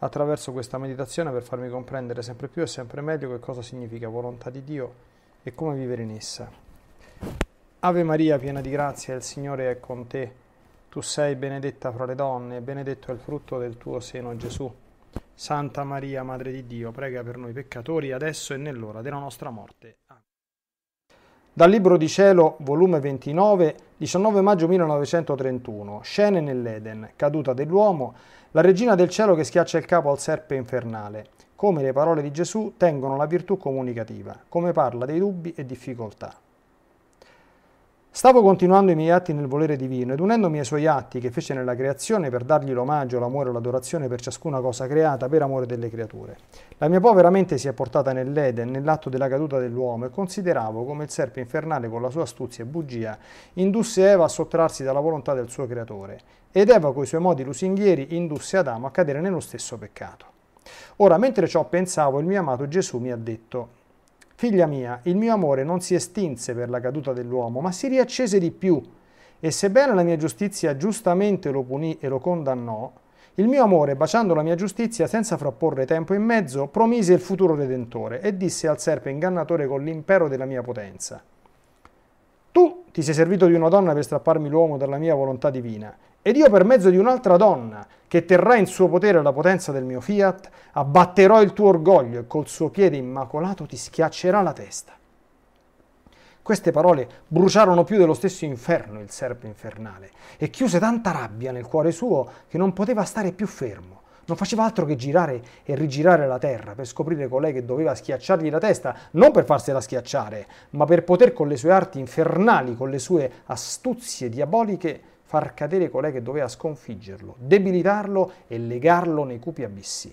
attraverso questa meditazione per farmi comprendere sempre più e sempre meglio che cosa significa volontà di Dio e come vivere in essa. Ave Maria, piena di grazia, il Signore è con te. Tu sei benedetta fra le donne e benedetto è il frutto del tuo seno, Gesù. Santa Maria, Madre di Dio, prega per noi peccatori, adesso e nell'ora della nostra morte. Amen. Dal Libro di Cielo, volume 29, 19 maggio 1931, Scene nell'Eden, caduta dell'uomo, la regina del cielo che schiaccia il capo al serpe infernale. Come le parole di Gesù tengono la virtù comunicativa, come parla dei dubbi e difficoltà. Stavo continuando i miei atti nel volere divino ed unendomi ai suoi atti che fece nella creazione per dargli l'omaggio, l'amore e l'adorazione per ciascuna cosa creata per amore delle creature. La mia povera mente si è portata nell'Eden, nell'atto della caduta dell'uomo e consideravo come il serpe infernale con la sua astuzia e bugia indusse Eva a sottrarsi dalla volontà del suo creatore ed Eva coi suoi modi lusinghieri indusse Adamo a cadere nello stesso peccato. Ora, mentre ciò pensavo, il mio amato Gesù mi ha detto Figlia mia, il mio amore non si estinse per la caduta dell'uomo, ma si riaccese di più. E sebbene la mia giustizia giustamente lo punì e lo condannò, il mio amore, baciando la mia giustizia senza frapporre tempo in mezzo, promise il futuro redentore e disse al serpe ingannatore con l'impero della mia potenza. Tu ti sei servito di una donna per strapparmi l'uomo dalla mia volontà divina, ed io per mezzo di un'altra donna, che terrà in suo potere la potenza del mio fiat, abbatterò il tuo orgoglio e col suo piede immacolato ti schiaccerà la testa. Queste parole bruciarono più dello stesso inferno il serpe infernale e chiuse tanta rabbia nel cuore suo che non poteva stare più fermo non faceva altro che girare e rigirare la terra per scoprire colei che doveva schiacciargli la testa, non per farsela schiacciare, ma per poter con le sue arti infernali, con le sue astuzie diaboliche, far cadere colei che doveva sconfiggerlo, debilitarlo e legarlo nei cupi abissi.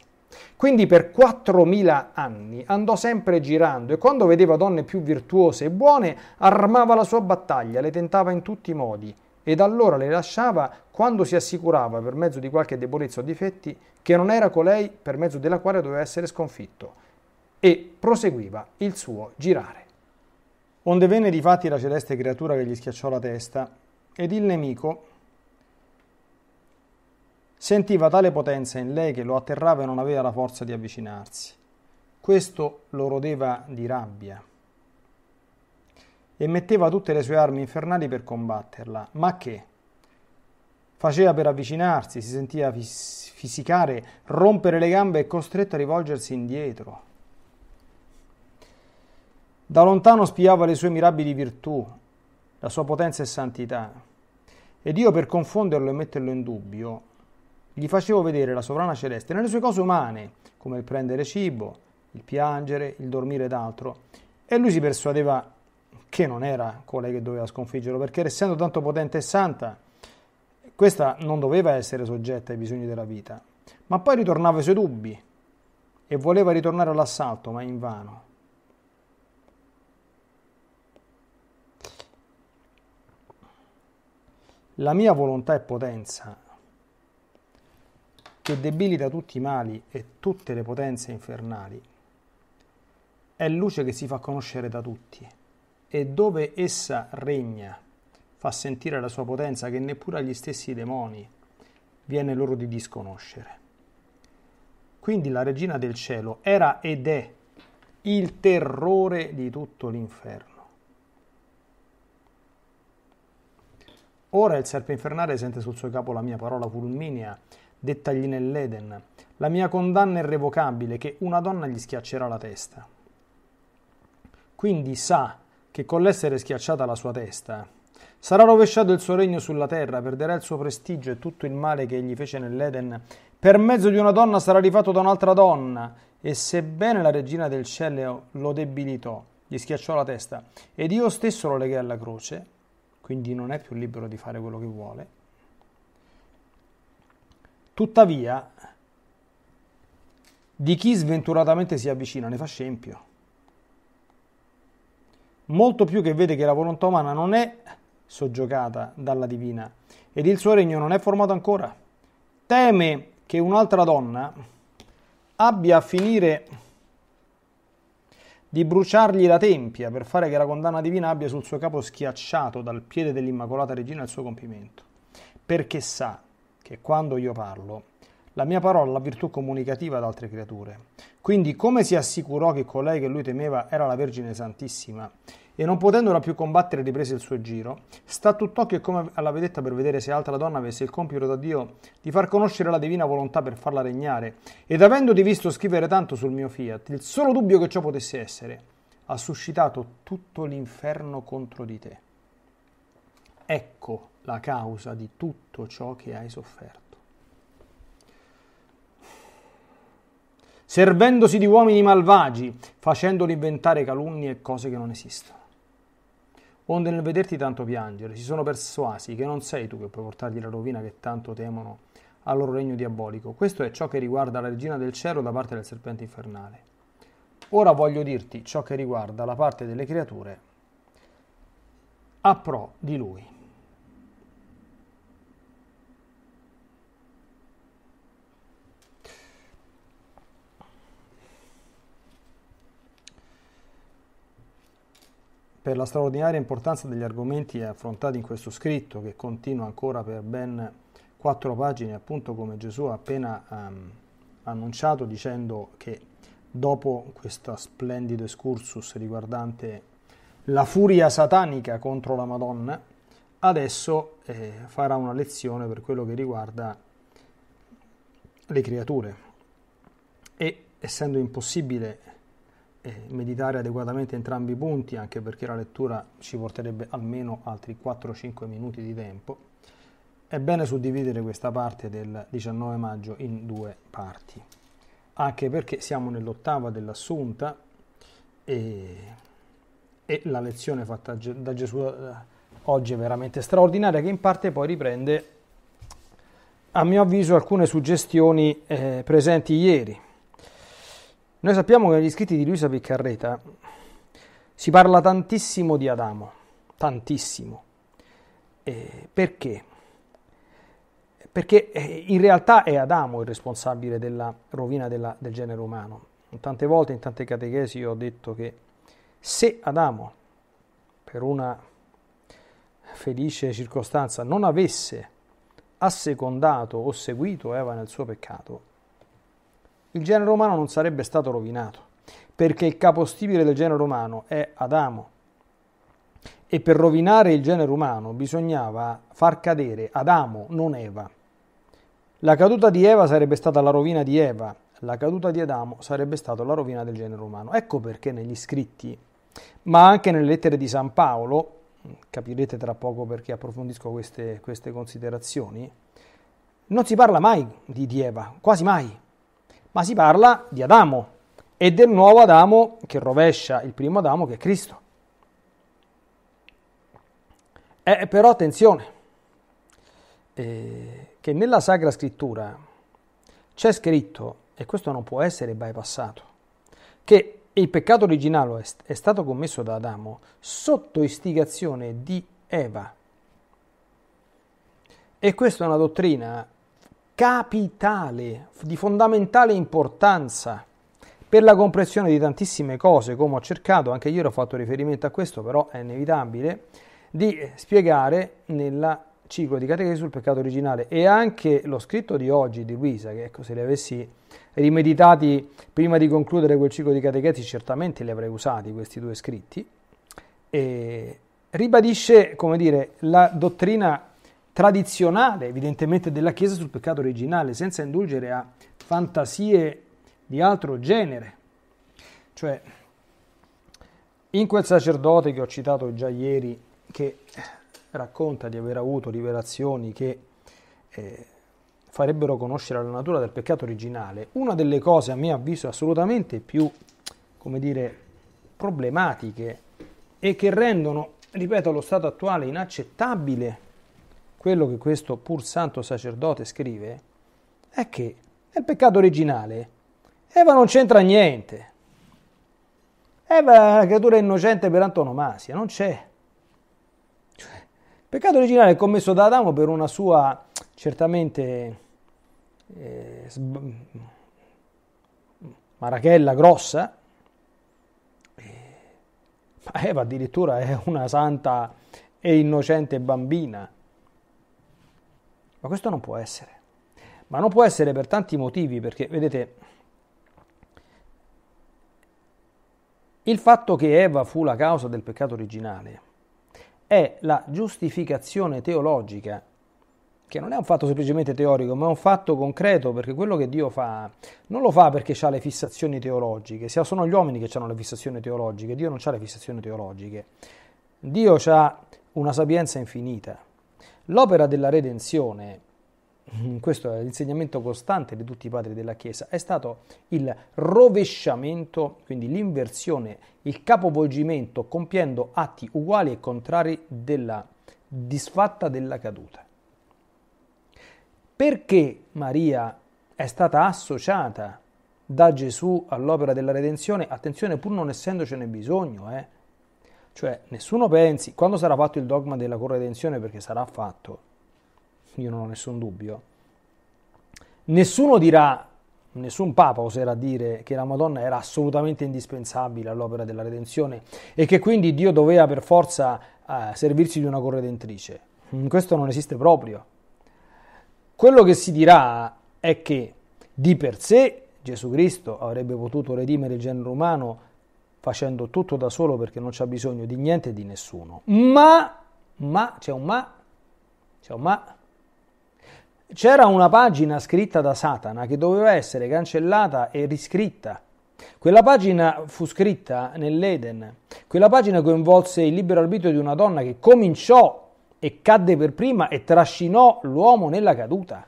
Quindi per 4.000 anni andò sempre girando e quando vedeva donne più virtuose e buone armava la sua battaglia, le tentava in tutti i modi ed allora le lasciava quando si assicurava per mezzo di qualche debolezza o difetti che non era colei per mezzo della quale doveva essere sconfitto e proseguiva il suo girare. Onde venne difatti la celeste creatura che gli schiacciò la testa ed il nemico sentiva tale potenza in lei che lo atterrava e non aveva la forza di avvicinarsi. Questo lo rodeva di rabbia e metteva tutte le sue armi infernali per combatterla. Ma che? Faceva per avvicinarsi, si sentiva fis- fisicare, rompere le gambe e costretto a rivolgersi indietro. Da lontano spiava le sue mirabili virtù, la sua potenza e santità. Ed io per confonderlo e metterlo in dubbio, gli facevo vedere la sovrana celeste nelle sue cose umane, come il prendere cibo, il piangere, il dormire d'altro, e lui si persuadeva che non era colei che doveva sconfiggerlo, perché essendo tanto potente e santa, questa non doveva essere soggetta ai bisogni della vita. Ma poi ritornava ai suoi dubbi e voleva ritornare all'assalto, ma invano. La mia volontà e potenza, che debilita tutti i mali e tutte le potenze infernali. È luce che si fa conoscere da tutti e dove essa regna fa sentire la sua potenza che neppure agli stessi demoni viene loro di disconoscere. Quindi la regina del cielo era ed è il terrore di tutto l'inferno. Ora il serpe infernale sente sul suo capo la mia parola fulminea, dettagli nell'Eden, la mia condanna irrevocabile che una donna gli schiaccerà la testa. Quindi sa che con l'essere schiacciata la sua testa sarà rovesciato il suo regno sulla terra, perderà il suo prestigio e tutto il male che egli fece nell'Eden per mezzo di una donna sarà rifatto da un'altra donna e sebbene la regina del cielo lo debilitò, gli schiacciò la testa ed io stesso lo leghi alla croce, quindi non è più libero di fare quello che vuole. Tuttavia, di chi sventuratamente si avvicina ne fa scempio molto più che vede che la volontà umana non è soggiogata dalla divina ed il suo regno non è formato ancora. Teme che un'altra donna abbia a finire di bruciargli la tempia per fare che la condanna divina abbia sul suo capo schiacciato dal piede dell'Immacolata Regina il suo compimento, perché sa che quando io parlo la mia parola, la virtù comunicativa ad altre creature. Quindi come si assicurò che colei che lui temeva era la Vergine Santissima? E non potendola più combattere riprese il suo giro, sta tutt'occhio come alla vedetta per vedere se altra donna avesse il compito da Dio di far conoscere la divina volontà per farla regnare, ed avendoti visto scrivere tanto sul mio fiat, il solo dubbio che ciò potesse essere, ha suscitato tutto l'inferno contro di te. Ecco la causa di tutto ciò che hai sofferto. servendosi di uomini malvagi, facendoli inventare calunnie e cose che non esistono. Onde nel vederti tanto piangere, si sono persuasi che non sei tu che puoi portargli la rovina che tanto temono al loro regno diabolico. Questo è ciò che riguarda la regina del cielo da parte del serpente infernale. Ora voglio dirti ciò che riguarda la parte delle creature a pro di lui. per la straordinaria importanza degli argomenti affrontati in questo scritto, che continua ancora per ben quattro pagine, appunto come Gesù ha appena um, annunciato, dicendo che dopo questo splendido excursus riguardante la furia satanica contro la Madonna, adesso eh, farà una lezione per quello che riguarda le creature. E essendo impossibile meditare adeguatamente entrambi i punti, anche perché la lettura ci porterebbe almeno altri 4-5 minuti di tempo, è bene suddividere questa parte del 19 maggio in due parti, anche perché siamo nell'ottava dell'assunta e, e la lezione fatta da Gesù eh, oggi è veramente straordinaria, che in parte poi riprende, a mio avviso, alcune suggestioni eh, presenti ieri noi sappiamo che negli scritti di Luisa Piccarreta si parla tantissimo di Adamo, tantissimo. Eh, perché? Perché eh, in realtà è Adamo il responsabile della rovina della, del genere umano. Tante volte in tante catechesi ho detto che se Adamo, per una felice circostanza, non avesse assecondato o seguito Eva nel suo peccato, il genere umano non sarebbe stato rovinato, perché il capostipite del genere umano è Adamo. E per rovinare il genere umano bisognava far cadere Adamo, non Eva. La caduta di Eva sarebbe stata la rovina di Eva, la caduta di Adamo sarebbe stata la rovina del genere umano. Ecco perché negli scritti, ma anche nelle lettere di San Paolo, capirete tra poco perché approfondisco queste, queste considerazioni, non si parla mai di, di Eva, quasi mai ma si parla di Adamo e del nuovo Adamo che rovescia il primo Adamo che è Cristo. Eh, però attenzione, eh, che nella Sacra Scrittura c'è scritto, e questo non può essere bypassato, che il peccato originale è stato commesso da Adamo sotto istigazione di Eva. E questa è una dottrina capitale, di fondamentale importanza per la comprensione di tantissime cose, come ho cercato, anche ieri ho fatto riferimento a questo, però è inevitabile, di spiegare nel ciclo di catechesi sul peccato originale e anche lo scritto di oggi di Luisa, che ecco, se li avessi rimeditati prima di concludere quel ciclo di catechesi, certamente li avrei usati questi due scritti, e ribadisce, come dire, la dottrina tradizionale evidentemente della Chiesa sul peccato originale, senza indulgere a fantasie di altro genere. Cioè, in quel sacerdote che ho citato già ieri, che racconta di aver avuto rivelazioni che eh, farebbero conoscere la natura del peccato originale, una delle cose a mio avviso assolutamente più, come dire, problematiche e che rendono, ripeto, lo stato attuale inaccettabile quello che questo pur santo sacerdote scrive è che nel peccato originale Eva non c'entra niente. Eva è una creatura innocente per antonomasia, non c'è. Cioè, il peccato originale è commesso da Adamo per una sua certamente eh, sb- marachella grossa, eh, ma Eva addirittura è una santa e innocente bambina ma questo non può essere. Ma non può essere per tanti motivi, perché vedete, il fatto che Eva fu la causa del peccato originale è la giustificazione teologica, che non è un fatto semplicemente teorico, ma è un fatto concreto, perché quello che Dio fa non lo fa perché ha le fissazioni teologiche, sono gli uomini che hanno le fissazioni teologiche, Dio non ha le fissazioni teologiche. Dio ha una sapienza infinita. L'opera della redenzione, questo è l'insegnamento costante di tutti i padri della Chiesa, è stato il rovesciamento, quindi l'inversione, il capovolgimento compiendo atti uguali e contrari della disfatta della caduta. Perché Maria è stata associata da Gesù all'opera della redenzione? Attenzione, pur non essendocene bisogno, eh? Cioè, nessuno pensi, quando sarà fatto il dogma della corredenzione, perché sarà fatto, io non ho nessun dubbio, nessuno dirà, nessun papa oserà dire che la Madonna era assolutamente indispensabile all'opera della redenzione e che quindi Dio doveva per forza eh, servirsi di una corredentrice. Mm, questo non esiste proprio. Quello che si dirà è che di per sé Gesù Cristo avrebbe potuto redimere il genere umano facendo tutto da solo perché non c'ha bisogno di niente e di nessuno. Ma, ma, c'è un ma, c'è un ma. C'era una pagina scritta da Satana che doveva essere cancellata e riscritta. Quella pagina fu scritta nell'Eden. Quella pagina coinvolse il libero arbitrio di una donna che cominciò e cadde per prima e trascinò l'uomo nella caduta.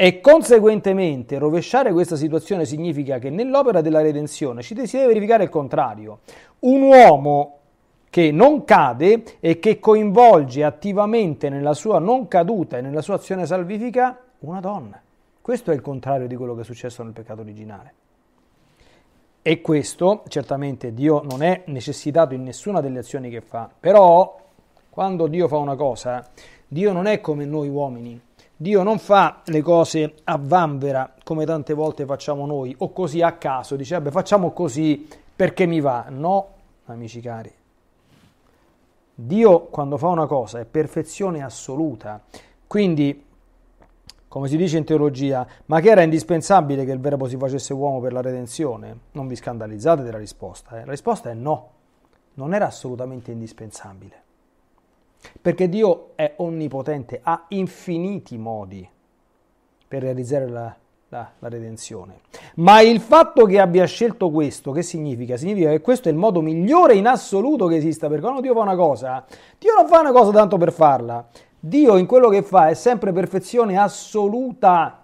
E conseguentemente rovesciare questa situazione significa che nell'opera della redenzione ci si deve verificare il contrario. Un uomo che non cade e che coinvolge attivamente nella sua non caduta e nella sua azione salvifica una donna. Questo è il contrario di quello che è successo nel peccato originale. E questo, certamente Dio non è necessitato in nessuna delle azioni che fa, però quando Dio fa una cosa, Dio non è come noi uomini Dio non fa le cose a vanvera come tante volte facciamo noi o così a caso, dice vabbè facciamo così perché mi va. No, amici cari. Dio quando fa una cosa è perfezione assoluta. Quindi, come si dice in teologia, ma che era indispensabile che il verbo si facesse uomo per la redenzione? Non vi scandalizzate della risposta, eh? la risposta è no, non era assolutamente indispensabile. Perché Dio è onnipotente, ha infiniti modi per realizzare la, la, la, redenzione. Ma il fatto che abbia scelto questo, che significa? Significa che questo è il modo migliore in assoluto che esista, perché quando Dio fa una cosa, Dio non fa una cosa tanto per farla. Dio in quello che fa è sempre perfezione assoluta.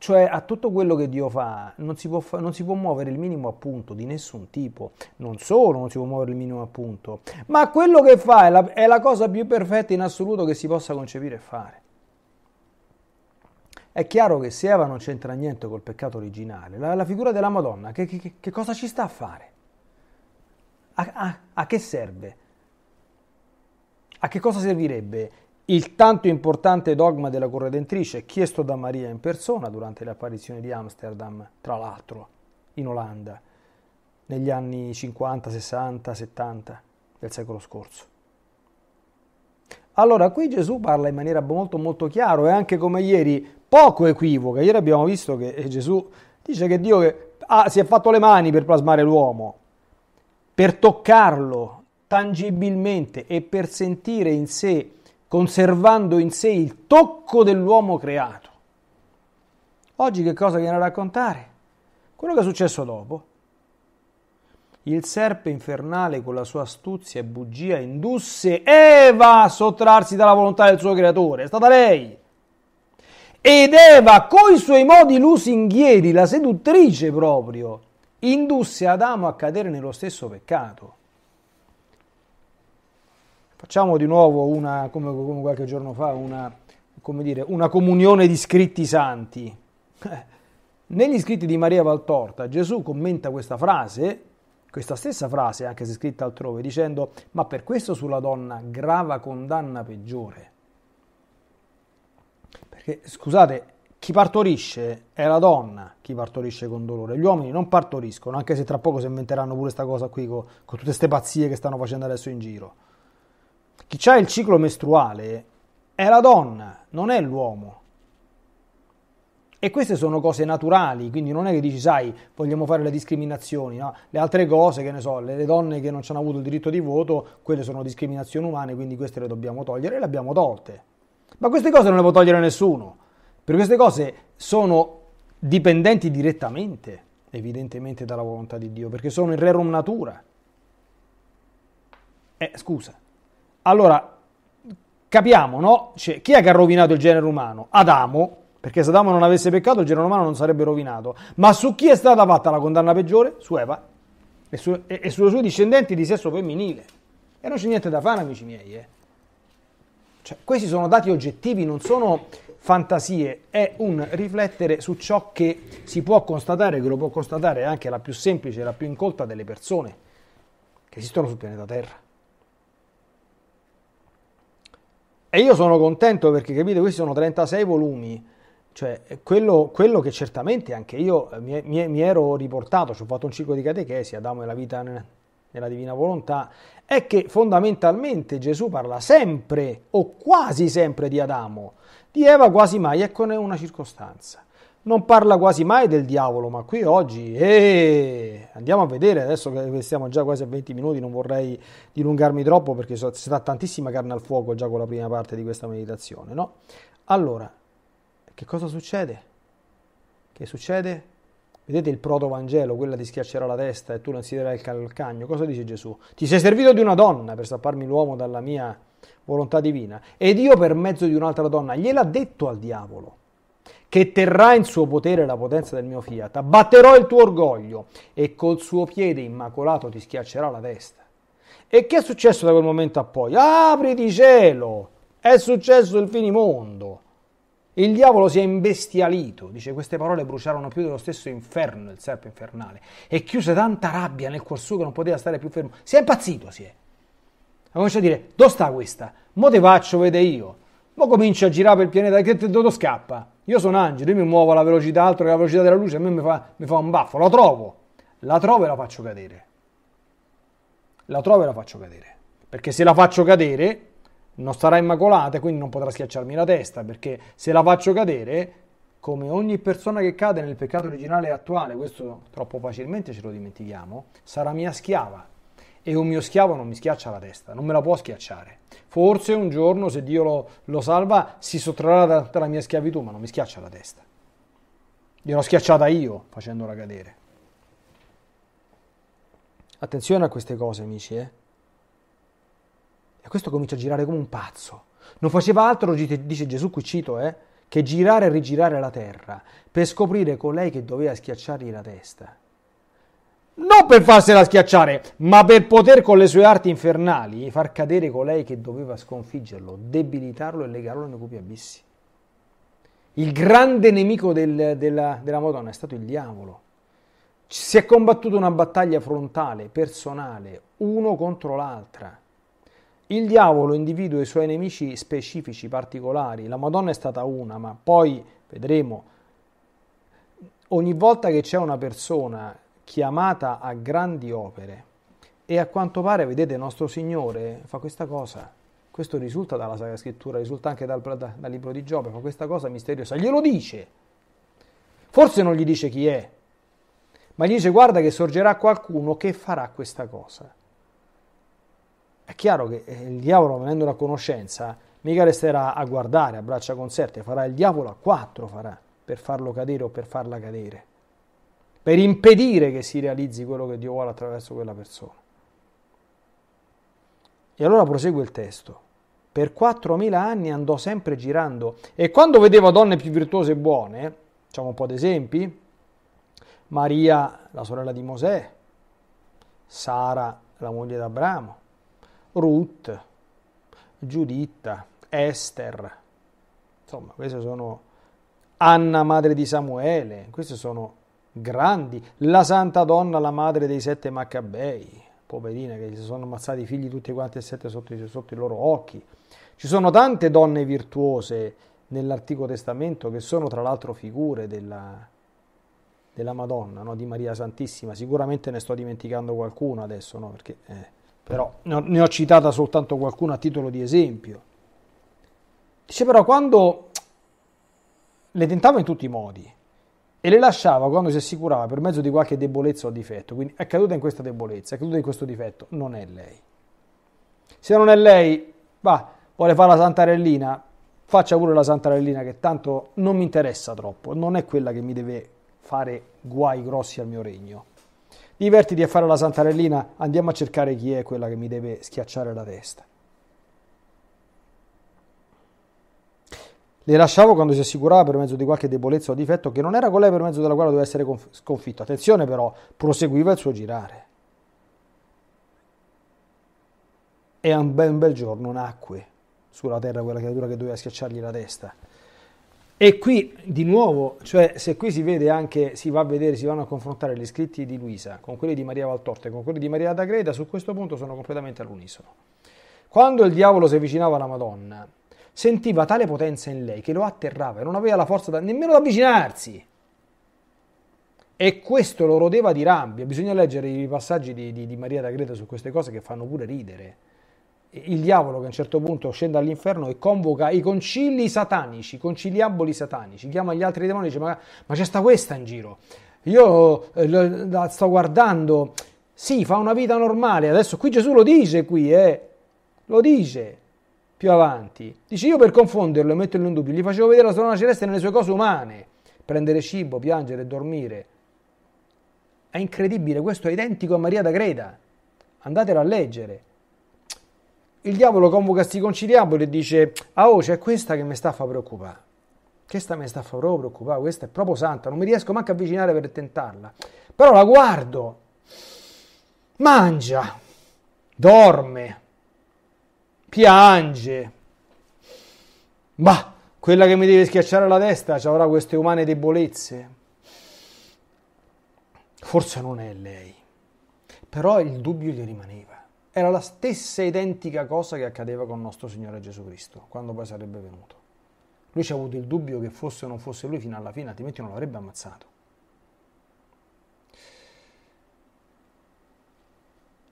Cioè a tutto quello che Dio fa non si, può, non si può muovere il minimo appunto di nessun tipo, non solo non si può muovere il minimo appunto, ma quello che fa è la, è la cosa più perfetta in assoluto che si possa concepire e fare. È chiaro che se Eva non c'entra niente col peccato originale, la, la figura della Madonna che, che, che, cosa ci sta a fare? a, a, a che serve? A che cosa servirebbe il tanto importante dogma della corredentrice chiesto da Maria in persona durante le apparizioni di Amsterdam, tra l'altro, in Olanda, negli anni 50, 60, 70 del secolo scorso. Allora, qui Gesù parla in maniera molto molto chiara e anche come ieri poco equivoca. Ieri abbiamo visto che eh, Gesù dice che Dio ah, si è fatto le mani per plasmare l'uomo, per toccarlo tangibilmente e per sentire in sé conservando in sé il tocco dell'uomo creato. Oggi che cosa viene a raccontare? Quello che è successo dopo. Il serpe infernale con la sua astuzia e bugia indusse Eva a sottrarsi dalla volontà del suo creatore, è stata lei. Ed Eva, coi suoi modi lusinghieri, la seduttrice proprio, indusse Adamo a cadere nello stesso peccato. Facciamo di nuovo una, come, come qualche giorno fa, una, dire, una comunione di scritti santi. Negli scritti di Maria Valtorta Gesù commenta questa frase, questa stessa frase anche se scritta altrove, dicendo ma per questo sulla donna grava condanna peggiore. Perché scusate, chi partorisce è la donna chi partorisce con dolore, gli uomini non partoriscono, anche se tra poco si inventeranno pure questa cosa qui con, con tutte queste pazzie che stanno facendo adesso in giro. Chi ha il ciclo mestruale è la donna, non è l'uomo. E queste sono cose naturali, quindi non è che dici, sai, vogliamo fare le discriminazioni, no? Le altre cose, che ne so, le, donne che non hanno avuto il diritto di voto, quelle sono discriminazioni umane, quindi queste le dobbiamo togliere e le abbiamo tolte. Ma queste cose non le può togliere nessuno, perché queste cose sono dipendenti direttamente, evidentemente, dalla volontà di Dio, perché sono in rerum natura. Eh, scusa. Allora, capiamo, no? Cioè, chi è che ha rovinato il genere umano? Adamo, perché se Adamo non avesse peccato il genere umano non sarebbe rovinato. Ma su chi è stata fatta la condanna peggiore? Su Eva e, su, e, e sulle sue discendenti di sesso femminile. E non c'è niente da fare, amici miei. Eh. Cioè, questi sono dati oggettivi, non sono fantasie, è un riflettere su ciò che si può constatare, che lo può constatare anche la più semplice, la più incolta delle persone che esistono sul pianeta Terra. E io sono contento perché, capite, questi sono 36 volumi, cioè quello, quello che certamente anche io eh, mi, mi, mi ero riportato, ci ho fatto un ciclo di catechesi, Adamo e la vita nella divina volontà, è che fondamentalmente Gesù parla sempre o quasi sempre di Adamo, di Eva quasi mai, ecco una circostanza non parla quasi mai del diavolo, ma qui oggi, eh, andiamo a vedere, adesso che siamo già quasi a 20 minuti, non vorrei dilungarmi troppo perché ci sarà tantissima carne al fuoco già con la prima parte di questa meditazione, no? Allora, che cosa succede? Che succede? Vedete il proto Vangelo, quella ti schiaccerà la testa e tu non siederai il calcagno. Cosa dice Gesù? Ti sei servito di una donna per stapparmi l'uomo dalla mia volontà divina ed io per mezzo di un'altra donna. Gliel'ha detto al diavolo che terrà in suo potere la potenza del mio fiat, abbatterò il tuo orgoglio e col suo piede immacolato ti schiaccerà la testa. E che è successo da quel momento a poi? Apri di cielo! È successo il finimondo! Il diavolo si è imbestialito, dice queste parole bruciarono più dello stesso inferno, il serpo infernale, e chiuse tanta rabbia nel cuor suo che non poteva stare più fermo. Si è impazzito, si è. Ha cominciato a dire, dove sta questa? Mo te faccio vede io. Ma cominci a girare per il pianeta, e te scappa? Io sono angelo, io mi muovo alla velocità altro che alla velocità della luce, a me mi fa, mi fa un baffo, la trovo, la trovo e la faccio cadere. La trovo e la faccio cadere. Perché se la faccio cadere non sarà immacolata e quindi non potrà schiacciarmi la testa, perché se la faccio cadere, come ogni persona che cade nel peccato originale e attuale, questo troppo facilmente ce lo dimentichiamo, sarà mia schiava, e un mio schiavo non mi schiaccia la testa, non me la può schiacciare. Forse un giorno, se Dio lo, lo salva, si sottrarrà dalla mia schiavitù, ma non mi schiaccia la testa. Gliel'ho schiacciata io facendola cadere. Attenzione a queste cose, amici, eh? E questo comincia a girare come un pazzo. Non faceva altro, dice Gesù, qui cito, eh, che girare e rigirare la terra per scoprire colei che doveva schiacciargli la testa non per farsela schiacciare, ma per poter con le sue arti infernali far cadere colei che doveva sconfiggerlo, debilitarlo e legarlo nei cupi abissi. Il grande nemico del, della, della Madonna è stato il diavolo. Si è combattuto una battaglia frontale, personale, uno contro l'altra. Il diavolo individua i suoi nemici specifici, particolari. La Madonna è stata una, ma poi vedremo. Ogni volta che c'è una persona chiamata a grandi opere. E a quanto pare, vedete, nostro Signore fa questa cosa. Questo risulta dalla Sacra Scrittura, risulta anche dal, dal libro di Giobbe, fa questa cosa misteriosa. Glielo dice. Forse non gli dice chi è, ma gli dice guarda che sorgerà qualcuno che farà questa cosa. È chiaro che eh, il diavolo, venendo a conoscenza, mica resterà a guardare a braccia conserte, farà il diavolo a quattro, farà, per farlo cadere o per farla cadere per impedire che si realizzi quello che Dio vuole attraverso quella persona. E allora prosegue il testo. Per 4.000 anni andò sempre girando e quando vedeva donne più virtuose e buone, facciamo un po' di esempi, Maria, la sorella di Mosè, Sara, la moglie di Abramo, Ruth, Giuditta, Esther, insomma, queste sono Anna, madre di Samuele, queste sono grandi, la santa donna, la madre dei sette Maccabei, poverina che si sono ammazzati i figli tutti quanti e sette sotto, sotto i loro occhi. Ci sono tante donne virtuose nell'Antico Testamento che sono tra l'altro figure della, della Madonna, no? di Maria Santissima. Sicuramente ne sto dimenticando qualcuno adesso, no? Perché, eh, però ne ho, citata soltanto qualcuno a titolo di esempio. Dice però quando le tentava in tutti i modi, e le lasciava quando si assicurava per mezzo di qualche debolezza o difetto. Quindi è caduta in questa debolezza, è caduta in questo difetto, non è lei. Se non è lei, va, vuole fare la santarellina, faccia pure la santarellina che tanto non mi interessa troppo, non è quella che mi deve fare guai grossi al mio regno. Divertiti a fare la santarellina, andiamo a cercare chi è quella che mi deve schiacciare la testa. Le lasciavo quando si assicurava per mezzo di qualche debolezza o difetto che non era quella per mezzo della quale doveva essere sconfitto. Attenzione però, proseguiva il suo girare. E un bel, un bel giorno nacque sulla terra quella creatura che doveva schiacciargli la testa. E qui di nuovo, cioè se qui si vede anche, si va a vedere, si vanno a confrontare gli scritti di Luisa con quelli di Maria Valtorte, con quelli di Maria da Greta, su questo punto sono completamente all'unisono. Quando il diavolo si avvicinava alla Madonna, sentiva tale potenza in lei che lo atterrava e non aveva la forza da, nemmeno da avvicinarsi. E questo lo rodeva di rabbia. Bisogna leggere i passaggi di, di, di Maria da Greta su queste cose che fanno pure ridere. Il diavolo che a un certo punto scende all'inferno e convoca i concili satanici, i conciliaboli satanici, chiama gli altri demoni e dice ma, ma c'è sta questa in giro. Io eh, la sto guardando, sì, fa una vita normale. Adesso qui Gesù lo dice, qui, eh, lo dice più avanti. Dice io per confonderlo e metterlo in dubbio, gli facevo vedere la sorella celeste nelle sue cose umane, prendere cibo, piangere, dormire. È incredibile, questo è identico a Maria da Creta. Andatelo a leggere. Il diavolo convoca sti conciliaboli e dice, ah oh, c'è questa che mi sta a far preoccupare. Questa mi sta a far proprio preoccupare, questa è proprio santa, non mi riesco neanche a avvicinare per tentarla. Però la guardo, mangia, dorme, piange. Ma quella che mi deve schiacciare la testa avrà queste umane debolezze. Forse non è lei. Però il dubbio gli rimaneva. Era la stessa identica cosa che accadeva con nostro Signore Gesù Cristo, quando poi sarebbe venuto. Lui ci ha avuto il dubbio che fosse o non fosse lui fino alla fine, altrimenti non l'avrebbe ammazzato.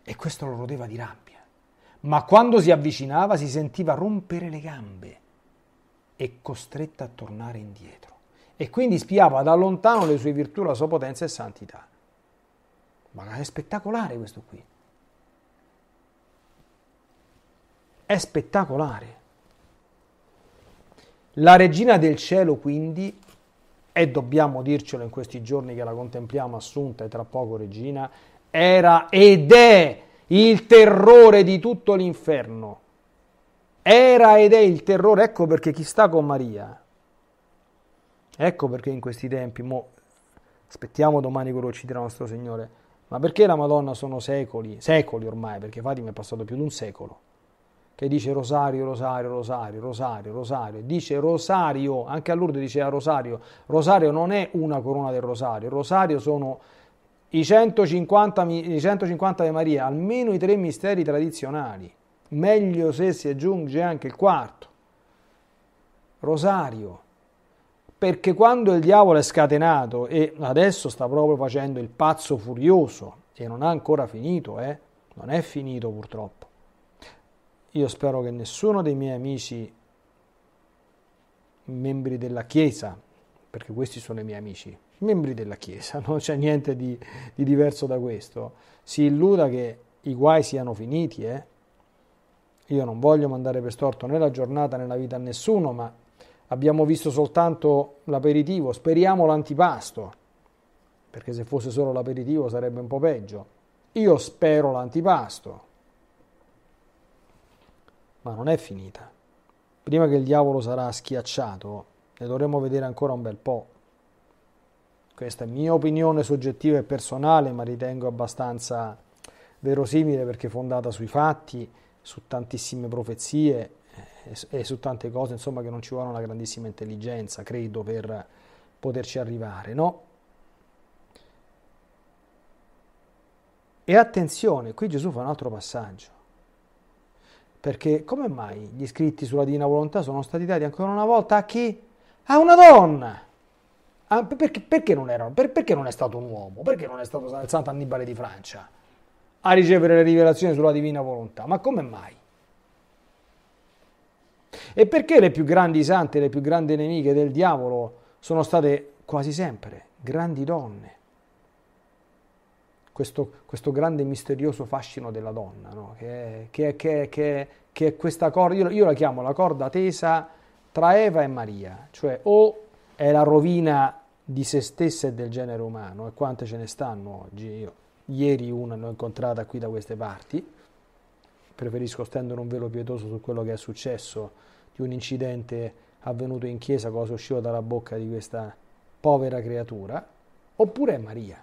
E questo lo rodeva di rabbia ma quando si avvicinava si sentiva rompere le gambe e costretta a tornare indietro. E quindi spiava da lontano le sue virtù, la sua potenza e santità. Ma è spettacolare questo qui. È spettacolare. La regina del cielo quindi, e dobbiamo dircelo in questi giorni che la contempliamo assunta e tra poco regina, era ed è il terrore di tutto l'inferno. Era ed è il terrore, ecco perché chi sta con Maria. Ecco perché in questi tempi, mo, aspettiamo domani quello che ci dirà nostro Signore, ma perché la Madonna sono secoli, secoli ormai, perché Fatima è passato più di un secolo, che dice rosario, rosario, rosario, rosario, rosario, dice rosario, anche a Lourdes diceva rosario, rosario non è una corona del rosario, rosario sono i 150, i 150 Ave Maria, almeno i tre misteri tradizionali, meglio se si aggiunge anche il quarto, rosario, perché quando il diavolo è scatenato e adesso sta proprio facendo il pazzo furioso e non ha ancora finito, eh? non è finito purtroppo. Io spero che nessuno dei miei amici membri della Chiesa, perché questi sono i miei amici, membri della Chiesa, non c'è niente di, di, diverso da questo. Si illuda che i guai siano finiti, eh? Io non voglio mandare per storto né la giornata né la vita a nessuno, ma abbiamo visto soltanto l'aperitivo, speriamo l'antipasto, perché se fosse solo l'aperitivo sarebbe un po' peggio. Io spero l'antipasto, ma non è finita. Prima che il diavolo sarà schiacciato, ne dovremo vedere ancora un bel po' questa è mia opinione soggettiva e personale, ma ritengo abbastanza verosimile perché fondata sui fatti, su tantissime profezie eh, e su tante cose, insomma, che non ci vuole una grandissima intelligenza, credo, per poterci arrivare, no? E attenzione, qui Gesù fa un altro passaggio. Perché come mai gli scritti sulla divina volontà sono stati dati ancora una volta a chi? A una donna! Ah, perché, perché, non erano, per, perché non è stato un uomo? Perché non è stato il Santo Annibale di Francia a ricevere le rivelazioni sulla divina volontà? Ma come mai? E perché le più grandi sante, le più grandi nemiche del diavolo sono state quasi sempre grandi donne? Questo, questo grande misterioso fascino della donna, no? che, è, che, che, che, è questa corda, io, io la chiamo la corda tesa tra Eva e Maria, cioè o è la rovina di se stessa e del genere umano e quante ce ne stanno oggi. Io, ieri una l'ho incontrata qui da queste parti, preferisco stendere un velo pietoso su quello che è successo di un incidente avvenuto in chiesa, cosa usciva dalla bocca di questa povera creatura, oppure è Maria,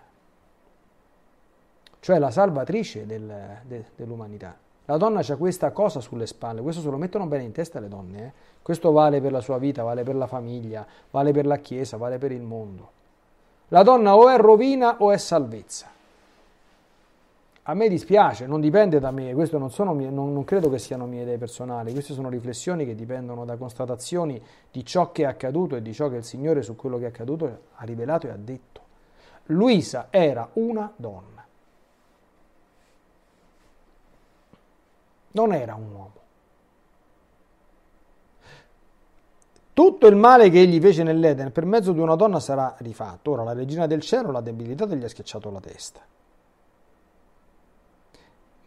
cioè la salvatrice del, de, dell'umanità. La donna ha questa cosa sulle spalle, questo se lo mettono bene in testa le donne. Eh? Questo vale per la sua vita, vale per la famiglia, vale per la Chiesa, vale per il mondo. La donna o è rovina o è salvezza. A me dispiace, non dipende da me, questo non, sono mie, non, non credo che siano mie idee personali, queste sono riflessioni che dipendono da constatazioni di ciò che è accaduto e di ciò che il Signore su quello che è accaduto ha rivelato e ha detto. Luisa era una donna. non era un uomo. Tutto il male che egli fece nell'Eden per mezzo di una donna sarà rifatto. Ora la regina del cielo l'ha debilitato e gli ha schiacciato la testa.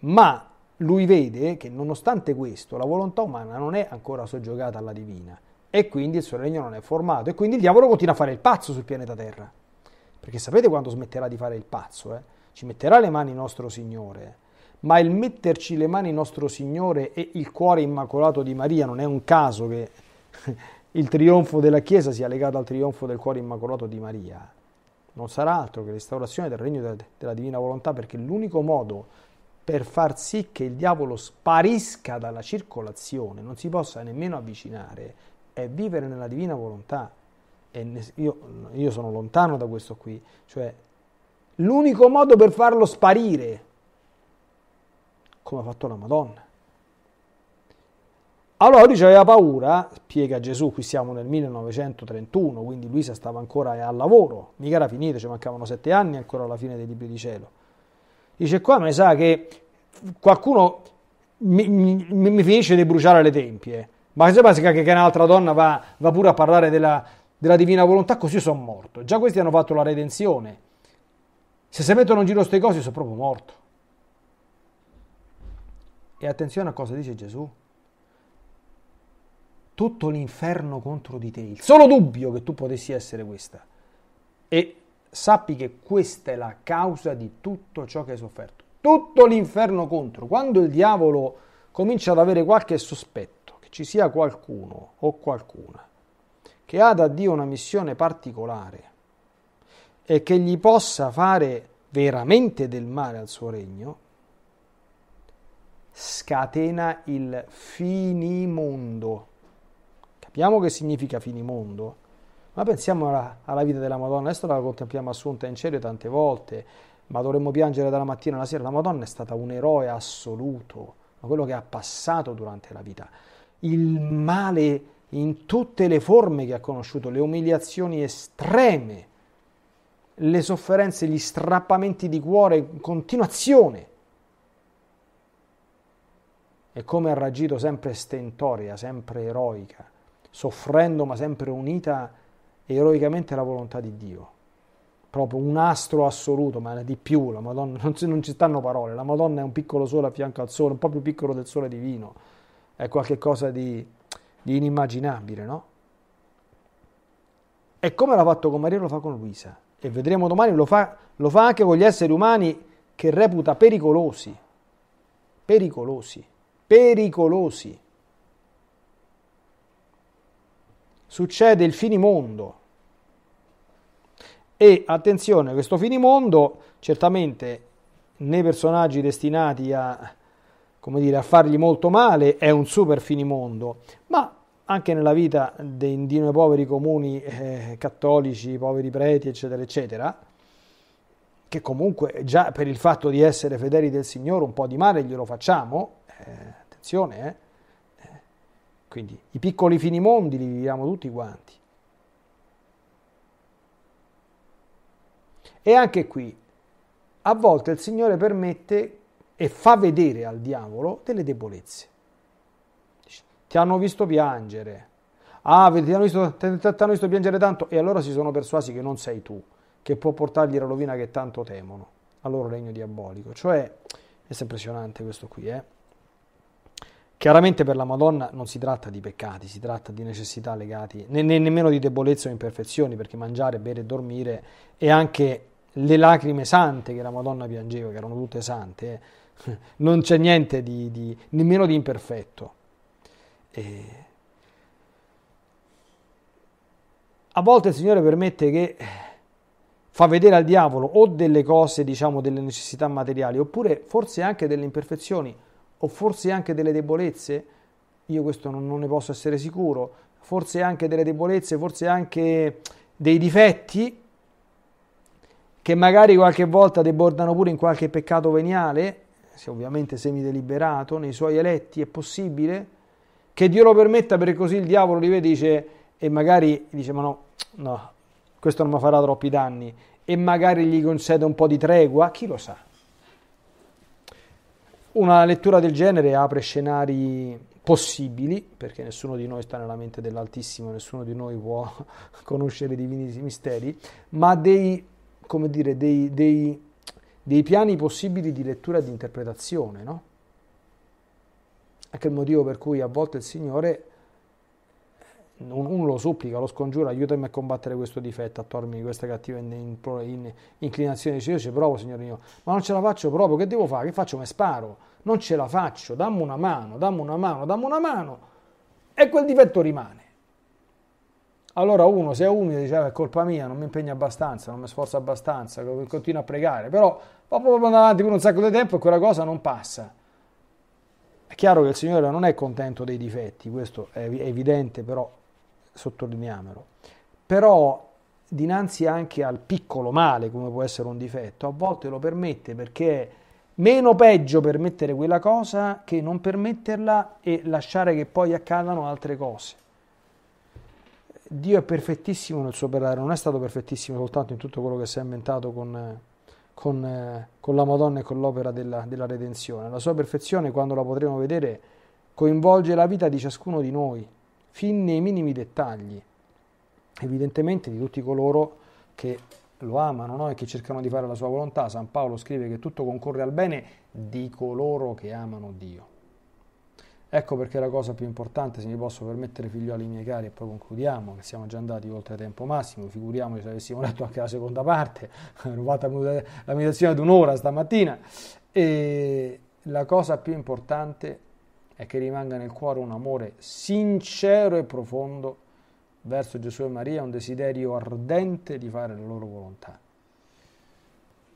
Ma lui vede che nonostante questo la volontà umana non è ancora soggiogata alla divina e quindi il suo regno non è formato e quindi il diavolo continua a fare il pazzo sul pianeta Terra. Perché sapete quando smetterà di fare il pazzo? Eh? Ci metterà le mani nostro Signore ma il metterci le mani nostro Signore e il cuore immacolato di Maria, non è un caso che il trionfo della Chiesa sia legato al trionfo del cuore immacolato di Maria. Non sarà altro che l'instaurazione del regno della divina volontà, perché l'unico modo per far sì che il diavolo sparisca dalla circolazione, non si possa nemmeno avvicinare, è vivere nella divina volontà. Io, io sono lontano da questo qui, cioè l'unico modo per farlo sparire come ha fatto la Madonna. Allora lui aveva paura, spiega Gesù, qui siamo nel 1931, quindi Luisa stava ancora al lavoro, mica era finita, ci mancavano sette anni ancora alla fine dei libri di cielo. Dice qua mi sa che qualcuno mi, mi, mi finisce di bruciare le tempie, ma se passa che, che un'altra donna va, va, pure a parlare della, della divina volontà, così io sono morto. Già questi hanno fatto la redenzione. Se si mettono in giro queste cose sono proprio morto. E attenzione a cosa dice Gesù. Tutto l'inferno contro di te, il solo dubbio che tu potessi essere questa. E sappi che questa è la causa di tutto ciò che hai sofferto. Tutto l'inferno contro. Quando il diavolo comincia ad avere qualche sospetto, che ci sia qualcuno o qualcuna che ha da Dio una missione particolare e che gli possa fare veramente del male al suo regno, scatena il finimondo. Capiamo che significa finimondo, ma pensiamo alla, alla vita della Madonna, adesso la contempliamo assunta in cielo tante volte, ma dovremmo piangere dalla mattina alla sera. La Madonna è stata un eroe assoluto, ma quello che ha passato durante la vita, il male in tutte le forme che ha conosciuto, le umiliazioni estreme, le sofferenze, gli strappamenti di cuore in continuazione e come ha reagito sempre stentoria, sempre eroica, soffrendo ma sempre unita eroicamente alla volontà di Dio. Proprio un astro assoluto, ma di più, la Madonna, non, non ci stanno parole, la Madonna è un piccolo sole a fianco al sole, un po' più piccolo del sole divino, è qualcosa di, di inimmaginabile, no? E come l'ha fatto con Maria lo fa con Luisa. E vedremo domani, lo fa, lo fa anche con gli esseri umani che reputa pericolosi. Pericolosi pericolosi. Succede il finimondo. E attenzione, questo finimondo certamente nei personaggi destinati a, dire, a fargli molto male è un super finimondo, ma anche nella vita dei, di noi poveri comuni eh, cattolici, poveri preti, eccetera, eccetera, che comunque già per il fatto di essere fedeli del Signore un po' di male glielo facciamo, eh, attenzione, eh. eh. quindi i piccoli finimondi li viviamo tutti quanti. E anche qui, a volte il Signore permette e fa vedere al diavolo delle debolezze. Ti hanno visto piangere, ah, ti hanno visto, ti hanno visto piangere tanto e allora si sono persuasi che non sei tu, che può portargli la rovina che tanto temono, al loro regno diabolico. Cioè, è sempre impressionante questo qui, eh? Chiaramente per la Madonna non si tratta di peccati, si tratta di necessità legate, né, né, nemmeno di debolezze o imperfezioni, perché mangiare, bere, e dormire e anche le lacrime sante che la Madonna piangeva, che erano tutte sante, eh, non c'è niente di, di, nemmeno di imperfetto. E... A volte il Signore permette che fa vedere al diavolo o delle cose, diciamo, delle necessità materiali, oppure forse anche delle imperfezioni o forse anche delle debolezze, io questo non, non ne posso essere sicuro, forse anche delle debolezze, forse anche dei difetti che magari qualche volta debordano pure in qualche peccato veniale, se ovviamente semideliberato, nei suoi eletti è possibile, che Dio lo permetta perché così il diavolo li vede dice, e magari dice ma no, no, questo non mi farà troppi danni e magari gli concede un po' di tregua, chi lo sa? Una lettura del genere apre scenari possibili, perché nessuno di noi sta nella mente dell'Altissimo, nessuno di noi può conoscere i divini misteri, ma dei, come dire, dei, dei, dei piani possibili di lettura e di interpretazione, no? È il motivo per cui a volte il Signore uno lo supplica, lo scongiura, aiutami a combattere questo difetto, a togliermi questa cattiva in, in, in, inclinazione. Dice, io ci provo, signor mio, ma non ce la faccio proprio, che devo fare? Che faccio? Me sparo, non ce la faccio, dammi una mano, dammi una mano, dammi una mano, e quel difetto rimane. Allora uno, se è umile, dice, ah, è colpa mia, non mi impegno abbastanza, non mi sforzo abbastanza, continuo a pregare, però va proprio avanti per un sacco di tempo e quella cosa non passa. È chiaro che il Signore non è contento dei difetti, questo è evidente, però sottolineiamolo. Però dinanzi anche al piccolo male, come può essere un difetto, a volte lo permette perché è meno peggio permettere quella cosa che non permetterla e lasciare che poi accadano altre cose. Dio è perfettissimo nel suo operare, non è stato perfettissimo soltanto in tutto quello che si è inventato con, con, con la Madonna e con l'opera della, della redenzione. La sua perfezione, quando la potremo vedere, coinvolge la vita di ciascuno di noi fin nei minimi dettagli, evidentemente di tutti coloro che lo amano no? e che cercano di fare la sua volontà. San Paolo scrive che tutto concorre al bene di coloro che amano Dio. Ecco perché la cosa più importante, se mi posso permettere figlioli miei cari, e poi concludiamo, che siamo già andati oltre tempo massimo, figuriamoci se avessimo letto anche la seconda parte, rubata la meditazione ad un'ora stamattina, e la cosa più importante è e che rimanga nel cuore un amore sincero e profondo verso Gesù e Maria, un desiderio ardente di fare la loro volontà.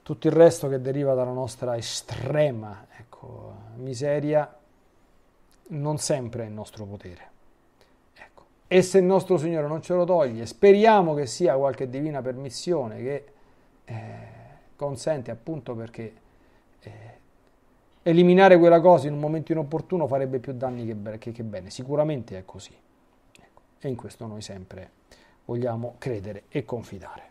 Tutto il resto che deriva dalla nostra estrema ecco, miseria non sempre è il nostro potere. Ecco. E se il nostro Signore non ce lo toglie, speriamo che sia qualche divina permissione che eh, consente appunto perché... Eh, eliminare quella cosa in un momento inopportuno farebbe più danni che, che, che bene. Sicuramente è così. Ecco. E in questo noi sempre vogliamo credere e confidare.